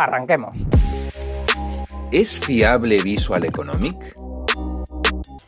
Arranquemos. ¿Es fiable Visual Economic?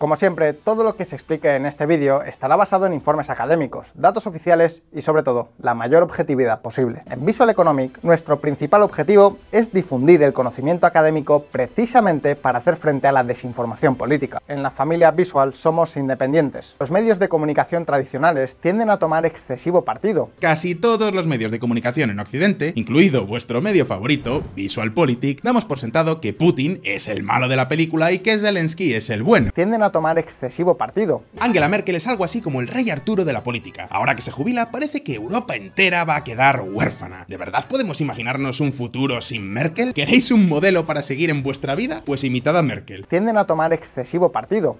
Como siempre, todo lo que se explique en este vídeo estará basado en informes académicos, datos oficiales y sobre todo, la mayor objetividad posible. En Visual Economic, nuestro principal objetivo es difundir el conocimiento académico precisamente para hacer frente a la desinformación política. En la familia Visual somos independientes. Los medios de comunicación tradicionales tienden a tomar excesivo partido. Casi todos los medios de comunicación en Occidente, incluido vuestro medio favorito, Visual VisualPolitik, damos por sentado que Putin es el malo de la película y que Zelensky es el bueno. Tienden tomar excesivo partido. Angela Merkel es algo así como el rey Arturo de la política. Ahora que se jubila, parece que Europa entera va a quedar huérfana. ¿De verdad podemos imaginarnos un futuro sin Merkel? ¿Queréis un modelo para seguir en vuestra vida? Pues imitad a Merkel. Tienden a tomar excesivo partido.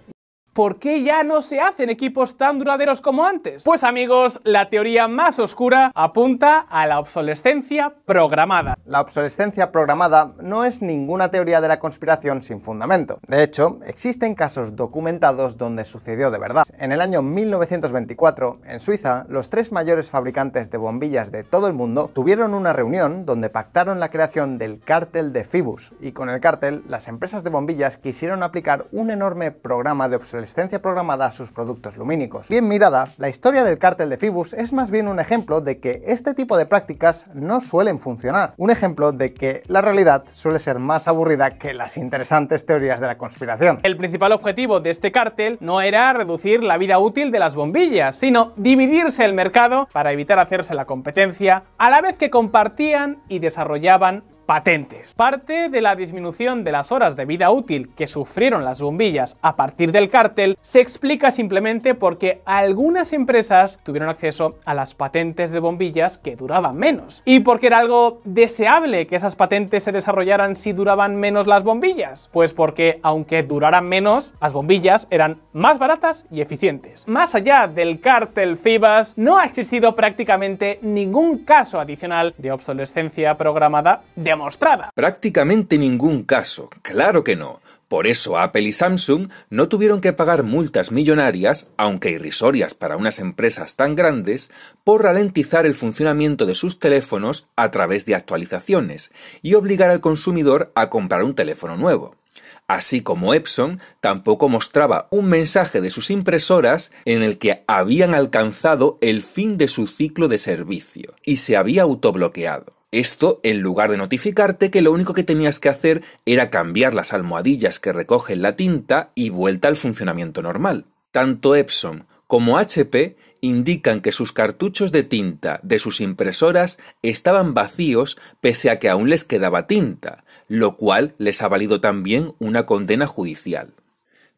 ¿Por qué ya no se hacen equipos tan duraderos como antes? Pues amigos, la teoría más oscura apunta a la obsolescencia programada. La obsolescencia programada no es ninguna teoría de la conspiración sin fundamento. De hecho, existen casos documentados donde sucedió de verdad. En el año 1924, en Suiza, los tres mayores fabricantes de bombillas de todo el mundo tuvieron una reunión donde pactaron la creación del cártel de Fibus, y con el cártel, las empresas de bombillas quisieron aplicar un enorme programa de obsolescencia programada a sus productos lumínicos. Bien mirada, la historia del cártel de Phoebus es más bien un ejemplo de que este tipo de prácticas no suelen funcionar. Un ejemplo de que la realidad suele ser más aburrida que las interesantes teorías de la conspiración. El principal objetivo de este cártel no era reducir la vida útil de las bombillas, sino dividirse el mercado para evitar hacerse la competencia, a la vez que compartían y desarrollaban patentes. Parte de la disminución de las horas de vida útil que sufrieron las bombillas a partir del cártel se explica simplemente porque algunas empresas tuvieron acceso a las patentes de bombillas que duraban menos. Y porque era algo deseable que esas patentes se desarrollaran si duraban menos las bombillas. Pues porque aunque duraran menos, las bombillas eran más baratas y eficientes. Más allá del cártel FIBAS, no ha existido prácticamente ningún caso adicional de obsolescencia programada de Prácticamente ningún caso, claro que no. Por eso Apple y Samsung no tuvieron que pagar multas millonarias, aunque irrisorias para unas empresas tan grandes, por ralentizar el funcionamiento de sus teléfonos a través de actualizaciones y obligar al consumidor a comprar un teléfono nuevo. Así como Epson tampoco mostraba un mensaje de sus impresoras en el que habían alcanzado el fin de su ciclo de servicio y se había autobloqueado. Esto en lugar de notificarte que lo único que tenías que hacer era cambiar las almohadillas que recogen la tinta y vuelta al funcionamiento normal. Tanto Epson como HP indican que sus cartuchos de tinta de sus impresoras estaban vacíos pese a que aún les quedaba tinta, lo cual les ha valido también una condena judicial.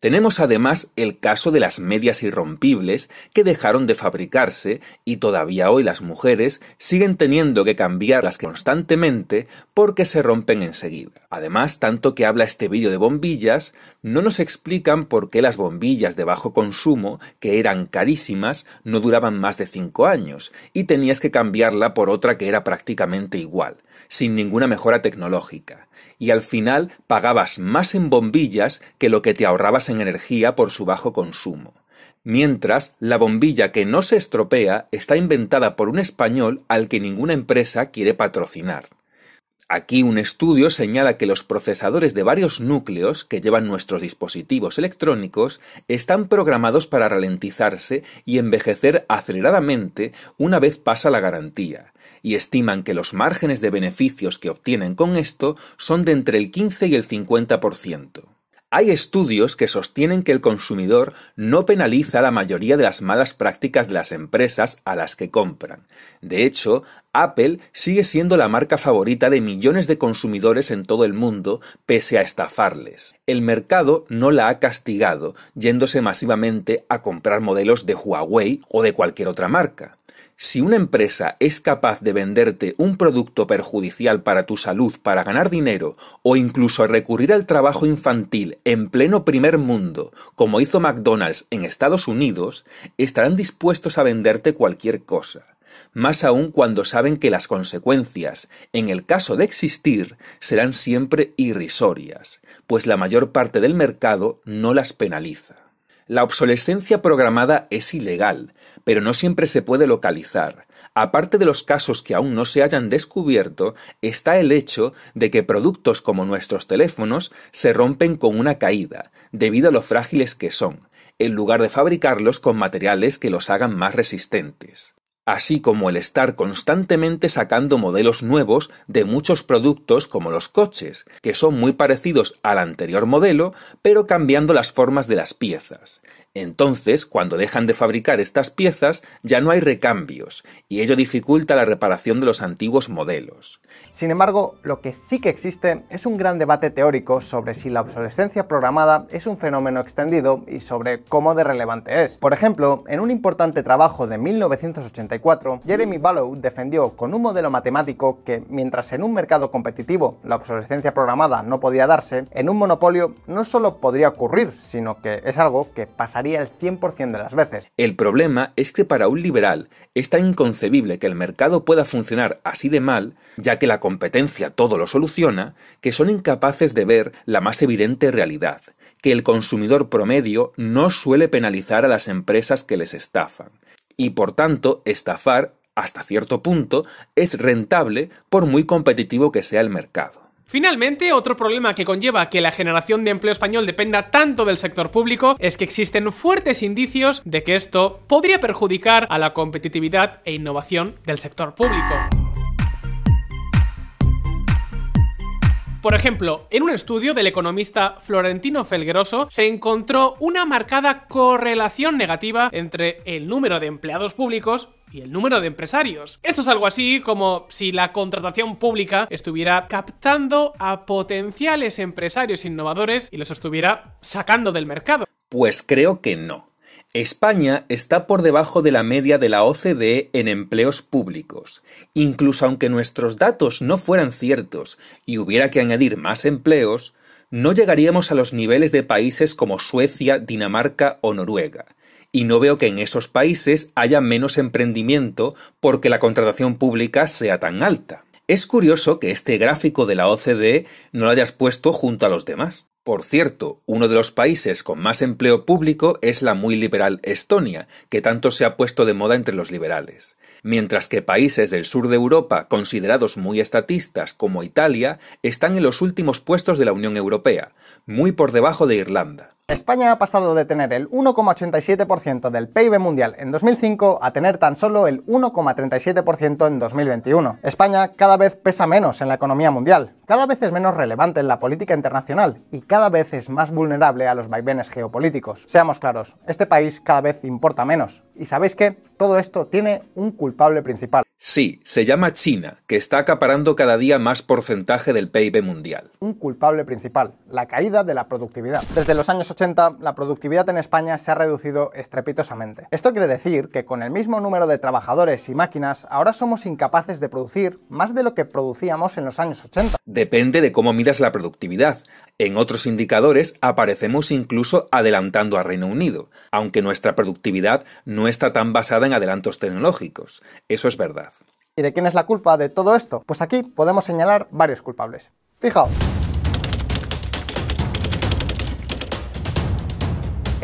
Tenemos además el caso de las medias irrompibles que dejaron de fabricarse y todavía hoy las mujeres siguen teniendo que cambiarlas constantemente porque se rompen enseguida. Además, tanto que habla este vídeo de bombillas, no nos explican por qué las bombillas de bajo consumo, que eran carísimas, no duraban más de 5 años y tenías que cambiarla por otra que era prácticamente igual, sin ninguna mejora tecnológica. Y al final pagabas más en bombillas que lo que te ahorrabas en energía por su bajo consumo. Mientras, la bombilla que no se estropea está inventada por un español al que ninguna empresa quiere patrocinar. Aquí un estudio señala que los procesadores de varios núcleos que llevan nuestros dispositivos electrónicos están programados para ralentizarse y envejecer aceleradamente una vez pasa la garantía, y estiman que los márgenes de beneficios que obtienen con esto son de entre el 15 y el 50%. Hay estudios que sostienen que el consumidor no penaliza la mayoría de las malas prácticas de las empresas a las que compran. De hecho, Apple sigue siendo la marca favorita de millones de consumidores en todo el mundo, pese a estafarles. El mercado no la ha castigado, yéndose masivamente a comprar modelos de Huawei o de cualquier otra marca. Si una empresa es capaz de venderte un producto perjudicial para tu salud para ganar dinero o incluso recurrir al trabajo infantil en pleno primer mundo, como hizo McDonald's en Estados Unidos, estarán dispuestos a venderte cualquier cosa, más aún cuando saben que las consecuencias, en el caso de existir, serán siempre irrisorias, pues la mayor parte del mercado no las penaliza. La obsolescencia programada es ilegal, pero no siempre se puede localizar. Aparte de los casos que aún no se hayan descubierto, está el hecho de que productos como nuestros teléfonos se rompen con una caída, debido a lo frágiles que son, en lugar de fabricarlos con materiales que los hagan más resistentes así como el estar constantemente sacando modelos nuevos de muchos productos como los coches, que son muy parecidos al anterior modelo, pero cambiando las formas de las piezas. Entonces, cuando dejan de fabricar estas piezas, ya no hay recambios, y ello dificulta la reparación de los antiguos modelos. Sin embargo, lo que sí que existe es un gran debate teórico sobre si la obsolescencia programada es un fenómeno extendido y sobre cómo de relevante es. Por ejemplo, en un importante trabajo de 1980 Jeremy Ballow defendió con un modelo matemático que, mientras en un mercado competitivo la obsolescencia programada no podía darse, en un monopolio no solo podría ocurrir, sino que es algo que pasaría el 100% de las veces. El problema es que para un liberal es tan inconcebible que el mercado pueda funcionar así de mal, ya que la competencia todo lo soluciona, que son incapaces de ver la más evidente realidad, que el consumidor promedio no suele penalizar a las empresas que les estafan y por tanto estafar, hasta cierto punto, es rentable por muy competitivo que sea el mercado. Finalmente, otro problema que conlleva que la generación de empleo español dependa tanto del sector público es que existen fuertes indicios de que esto podría perjudicar a la competitividad e innovación del sector público. Por ejemplo, en un estudio del economista Florentino Felgueroso se encontró una marcada correlación negativa entre el número de empleados públicos y el número de empresarios. Esto es algo así como si la contratación pública estuviera captando a potenciales empresarios innovadores y los estuviera sacando del mercado. Pues creo que no. España está por debajo de la media de la OCDE en empleos públicos. Incluso aunque nuestros datos no fueran ciertos y hubiera que añadir más empleos, no llegaríamos a los niveles de países como Suecia, Dinamarca o Noruega. Y no veo que en esos países haya menos emprendimiento porque la contratación pública sea tan alta. Es curioso que este gráfico de la OCDE no lo hayas puesto junto a los demás. Por cierto, uno de los países con más empleo público es la muy liberal Estonia, que tanto se ha puesto de moda entre los liberales, mientras que países del sur de Europa considerados muy estatistas como Italia están en los últimos puestos de la Unión Europea, muy por debajo de Irlanda. España ha pasado de tener el 1,87% del PIB mundial en 2005 a tener tan solo el 1,37% en 2021. España cada vez pesa menos en la economía mundial, cada vez es menos relevante en la política internacional y cada vez es más vulnerable a los vaivenes geopolíticos. Seamos claros, este país cada vez importa menos. Y sabéis qué? todo esto tiene un culpable principal. Sí, se llama China, que está acaparando cada día más porcentaje del PIB mundial. Un culpable principal, la caída de la productividad. Desde los años 80, la productividad en España se ha reducido estrepitosamente. Esto quiere decir que con el mismo número de trabajadores y máquinas, ahora somos incapaces de producir más de lo que producíamos en los años 80. Depende de cómo midas la productividad. En otros indicadores aparecemos incluso adelantando a Reino Unido, aunque nuestra productividad no está tan basada en adelantos tecnológicos. Eso es verdad. ¿Y de quién es la culpa de todo esto? Pues aquí podemos señalar varios culpables. Fijaos.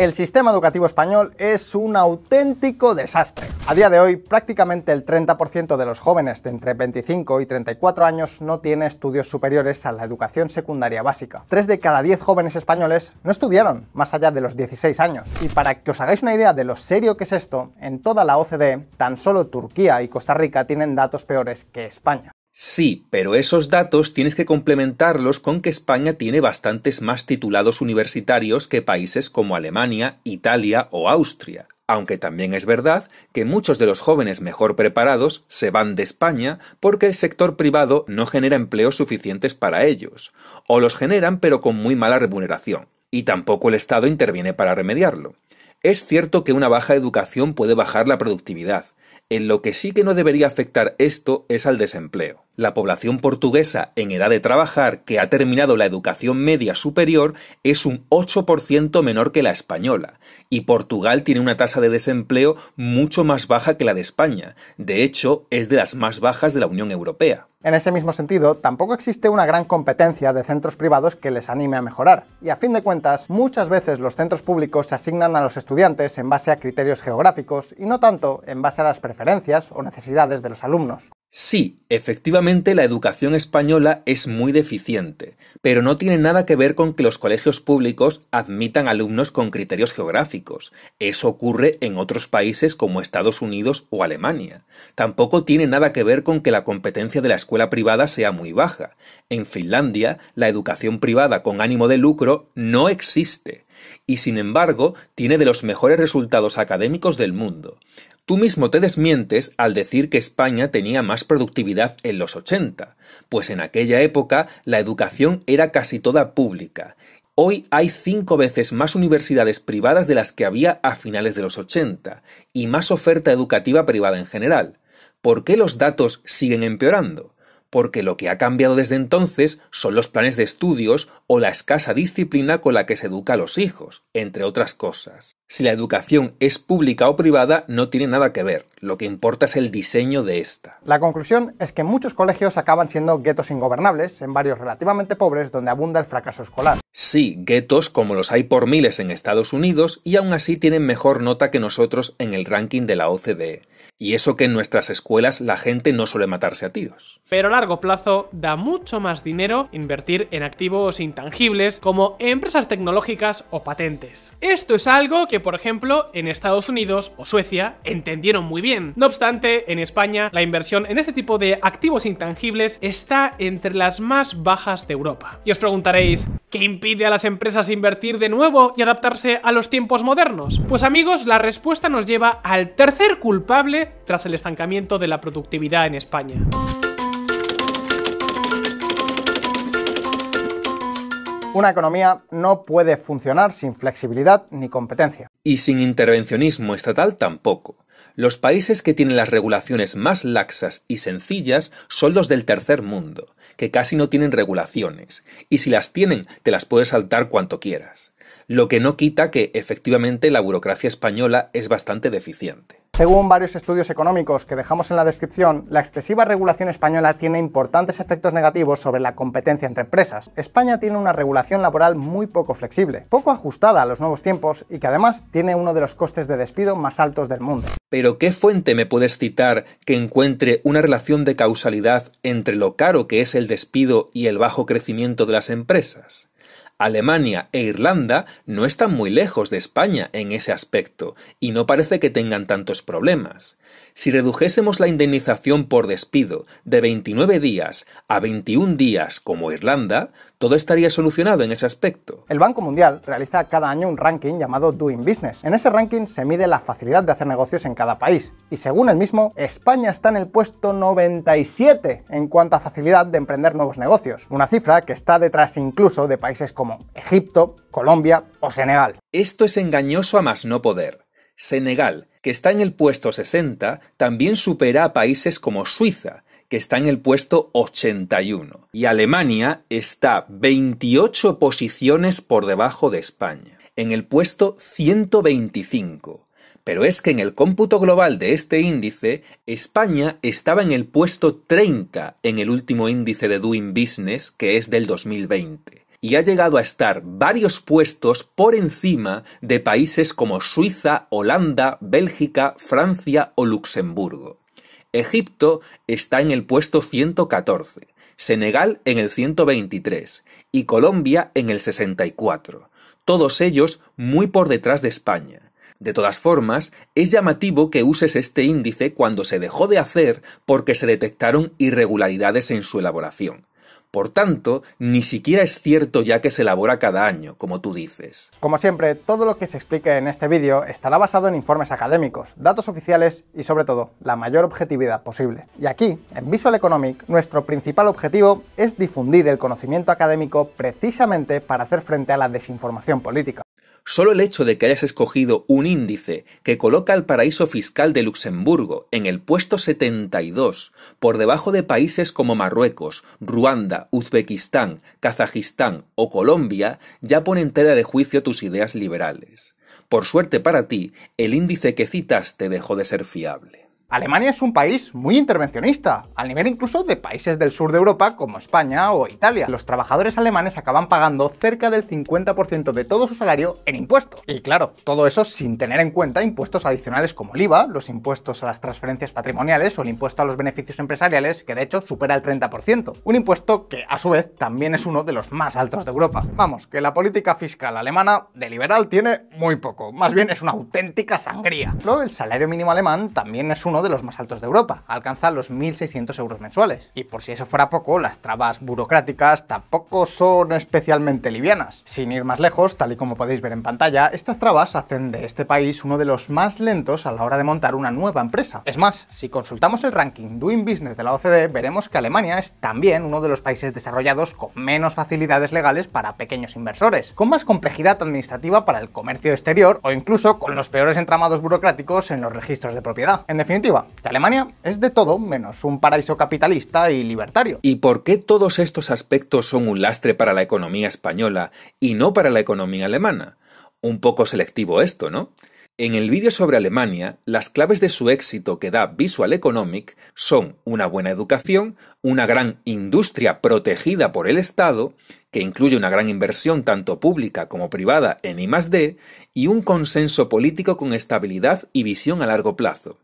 el sistema educativo español es un auténtico desastre. A día de hoy, prácticamente el 30% de los jóvenes de entre 25 y 34 años no tiene estudios superiores a la educación secundaria básica. 3 de cada 10 jóvenes españoles no estudiaron más allá de los 16 años. Y para que os hagáis una idea de lo serio que es esto, en toda la OCDE, tan solo Turquía y Costa Rica tienen datos peores que España. Sí, pero esos datos tienes que complementarlos con que España tiene bastantes más titulados universitarios que países como Alemania, Italia o Austria. Aunque también es verdad que muchos de los jóvenes mejor preparados se van de España porque el sector privado no genera empleos suficientes para ellos, o los generan pero con muy mala remuneración, y tampoco el Estado interviene para remediarlo. Es cierto que una baja educación puede bajar la productividad, en lo que sí que no debería afectar esto es al desempleo. La población portuguesa en edad de trabajar que ha terminado la educación media superior es un 8% menor que la española, y Portugal tiene una tasa de desempleo mucho más baja que la de España. De hecho, es de las más bajas de la Unión Europea. En ese mismo sentido, tampoco existe una gran competencia de centros privados que les anime a mejorar, y a fin de cuentas, muchas veces los centros públicos se asignan a los estudiantes en base a criterios geográficos y no tanto en base a las preferencias o necesidades de los alumnos. Sí, efectivamente la educación española es muy deficiente, pero no tiene nada que ver con que los colegios públicos admitan alumnos con criterios geográficos. Eso ocurre en otros países como Estados Unidos o Alemania. Tampoco tiene nada que ver con que la competencia de la escuela privada sea muy baja. En Finlandia, la educación privada con ánimo de lucro no existe y sin embargo tiene de los mejores resultados académicos del mundo. Tú mismo te desmientes al decir que España tenía más productividad en los 80, pues en aquella época la educación era casi toda pública. Hoy hay cinco veces más universidades privadas de las que había a finales de los 80 y más oferta educativa privada en general. ¿Por qué los datos siguen empeorando? porque lo que ha cambiado desde entonces son los planes de estudios o la escasa disciplina con la que se educa a los hijos, entre otras cosas. Si la educación es pública o privada no tiene nada que ver, lo que importa es el diseño de esta. La conclusión es que muchos colegios acaban siendo guetos ingobernables, en varios relativamente pobres donde abunda el fracaso escolar. Sí, guetos como los hay por miles en Estados Unidos y aún así tienen mejor nota que nosotros en el ranking de la OCDE. Y eso que en nuestras escuelas la gente no suele matarse a tiros. Pero a largo plazo da mucho más dinero invertir en activos intangibles como empresas tecnológicas o patentes. Esto es algo que por ejemplo, en Estados Unidos o Suecia entendieron muy bien. No obstante, en España la inversión en este tipo de activos intangibles está entre las más bajas de Europa. Y os preguntaréis, ¿qué impide a las empresas invertir de nuevo y adaptarse a los tiempos modernos? Pues amigos, la respuesta nos lleva al tercer culpable tras el estancamiento de la productividad en España. Una economía no puede funcionar sin flexibilidad ni competencia. Y sin intervencionismo estatal tampoco. Los países que tienen las regulaciones más laxas y sencillas son los del tercer mundo, que casi no tienen regulaciones, y si las tienen te las puedes saltar cuanto quieras lo que no quita que efectivamente la burocracia española es bastante deficiente. Según varios estudios económicos que dejamos en la descripción, la excesiva regulación española tiene importantes efectos negativos sobre la competencia entre empresas. España tiene una regulación laboral muy poco flexible, poco ajustada a los nuevos tiempos y que además tiene uno de los costes de despido más altos del mundo. Pero ¿qué fuente me puedes citar que encuentre una relación de causalidad entre lo caro que es el despido y el bajo crecimiento de las empresas? Alemania e Irlanda no están muy lejos de España en ese aspecto, y no parece que tengan tantos problemas. Si redujésemos la indemnización por despido de 29 días a 21 días como Irlanda, todo estaría solucionado en ese aspecto. El Banco Mundial realiza cada año un ranking llamado Doing Business. En ese ranking se mide la facilidad de hacer negocios en cada país y según el mismo, España está en el puesto 97 en cuanto a facilidad de emprender nuevos negocios, una cifra que está detrás incluso de países como Egipto, Colombia o Senegal. Esto es engañoso a más no poder. Senegal, que está en el puesto 60, también supera a países como Suiza, que está en el puesto 81. Y Alemania está 28 posiciones por debajo de España, en el puesto 125. Pero es que en el cómputo global de este índice, España estaba en el puesto 30 en el último índice de Doing Business, que es del 2020 y ha llegado a estar varios puestos por encima de países como Suiza, Holanda, Bélgica, Francia o Luxemburgo. Egipto está en el puesto 114, Senegal en el 123 y Colombia en el 64, todos ellos muy por detrás de España. De todas formas, es llamativo que uses este índice cuando se dejó de hacer porque se detectaron irregularidades en su elaboración. Por tanto, ni siquiera es cierto ya que se elabora cada año, como tú dices. Como siempre, todo lo que se explique en este vídeo estará basado en informes académicos, datos oficiales y sobre todo, la mayor objetividad posible. Y aquí, en Visual Economic, nuestro principal objetivo es difundir el conocimiento académico precisamente para hacer frente a la desinformación política. Solo el hecho de que hayas escogido un índice que coloca al paraíso fiscal de Luxemburgo en el puesto 72, por debajo de países como Marruecos, Ruanda, Uzbekistán, Kazajistán o Colombia, ya pone en tela de juicio tus ideas liberales. Por suerte para ti, el índice que citaste dejó de ser fiable. Alemania es un país muy intervencionista, al nivel incluso de países del sur de Europa como España o Italia. Los trabajadores alemanes acaban pagando cerca del 50% de todo su salario en impuestos. Y claro, todo eso sin tener en cuenta impuestos adicionales como el IVA, los impuestos a las transferencias patrimoniales o el impuesto a los beneficios empresariales, que de hecho supera el 30%. Un impuesto que a su vez también es uno de los más altos de Europa. Vamos, que la política fiscal alemana de liberal tiene muy poco, más bien es una auténtica sangría. Pero el salario mínimo alemán también es uno de los más altos de Europa, alcanza los 1.600 euros mensuales. Y por si eso fuera poco, las trabas burocráticas tampoco son especialmente livianas. Sin ir más lejos, tal y como podéis ver en pantalla, estas trabas hacen de este país uno de los más lentos a la hora de montar una nueva empresa. Es más, si consultamos el ranking Doing Business de la OCDE, veremos que Alemania es también uno de los países desarrollados con menos facilidades legales para pequeños inversores, con más complejidad administrativa para el comercio exterior o incluso con los peores entramados burocráticos en los registros de propiedad. En definitiva, que Alemania es de todo menos un paraíso capitalista y libertario. ¿Y por qué todos estos aspectos son un lastre para la economía española y no para la economía alemana? Un poco selectivo esto, ¿no? En el vídeo sobre Alemania, las claves de su éxito que da Visual Economic son una buena educación, una gran industria protegida por el Estado, que incluye una gran inversión tanto pública como privada en I+D, y un consenso político con estabilidad y visión a largo plazo.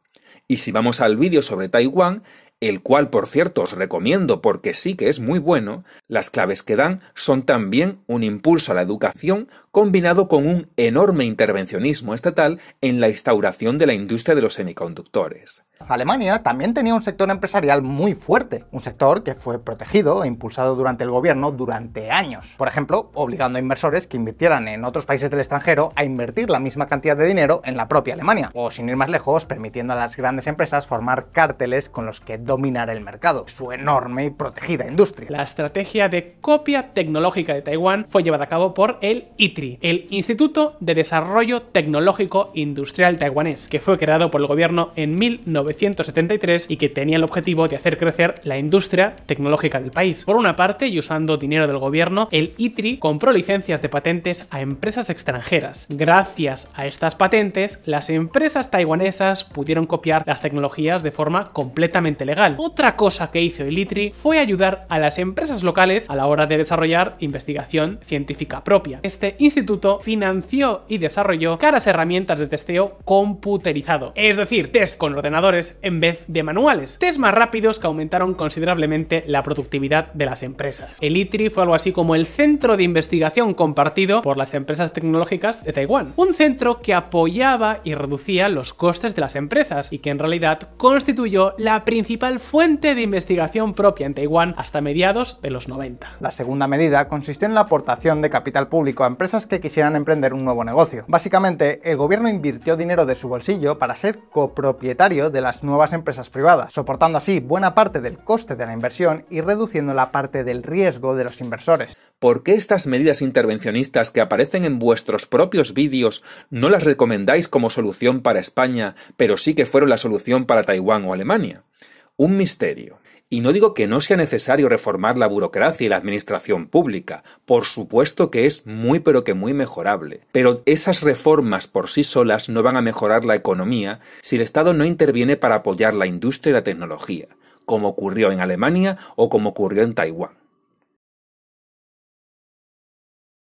Y si vamos al vídeo sobre Taiwán, el cual por cierto os recomiendo porque sí que es muy bueno, las claves que dan son también un impulso a la educación combinado con un enorme intervencionismo estatal en la instauración de la industria de los semiconductores. Alemania también tenía un sector empresarial muy fuerte, un sector que fue protegido e impulsado durante el gobierno durante años, por ejemplo, obligando a inversores que invirtieran en otros países del extranjero a invertir la misma cantidad de dinero en la propia Alemania, o sin ir más lejos, permitiendo a las grandes empresas formar cárteles con los que dominar el mercado, su enorme y protegida industria. La estrategia de copia tecnológica de Taiwán fue llevada a cabo por el ITRI el Instituto de Desarrollo Tecnológico Industrial Taiwanés, que fue creado por el gobierno en 1973 y que tenía el objetivo de hacer crecer la industria tecnológica del país. Por una parte, y usando dinero del gobierno, el ITRI compró licencias de patentes a empresas extranjeras. Gracias a estas patentes, las empresas taiwanesas pudieron copiar las tecnologías de forma completamente legal. Otra cosa que hizo el ITRI fue ayudar a las empresas locales a la hora de desarrollar investigación científica propia. Este instituto financió y desarrolló caras herramientas de testeo computerizado, es decir, test con ordenadores en vez de manuales, test más rápidos que aumentaron considerablemente la productividad de las empresas. El ITRI fue algo así como el centro de investigación compartido por las empresas tecnológicas de Taiwán, un centro que apoyaba y reducía los costes de las empresas y que en realidad constituyó la principal fuente de investigación propia en Taiwán hasta mediados de los 90. La segunda medida consistió en la aportación de capital público a empresas que quisieran emprender un nuevo negocio. Básicamente, el gobierno invirtió dinero de su bolsillo para ser copropietario de las nuevas empresas privadas, soportando así buena parte del coste de la inversión y reduciendo la parte del riesgo de los inversores. ¿Por qué estas medidas intervencionistas que aparecen en vuestros propios vídeos no las recomendáis como solución para España, pero sí que fueron la solución para Taiwán o Alemania? Un misterio. Y no digo que no sea necesario reformar la burocracia y la administración pública, por supuesto que es muy pero que muy mejorable, pero esas reformas por sí solas no van a mejorar la economía si el Estado no interviene para apoyar la industria y la tecnología, como ocurrió en Alemania o como ocurrió en Taiwán.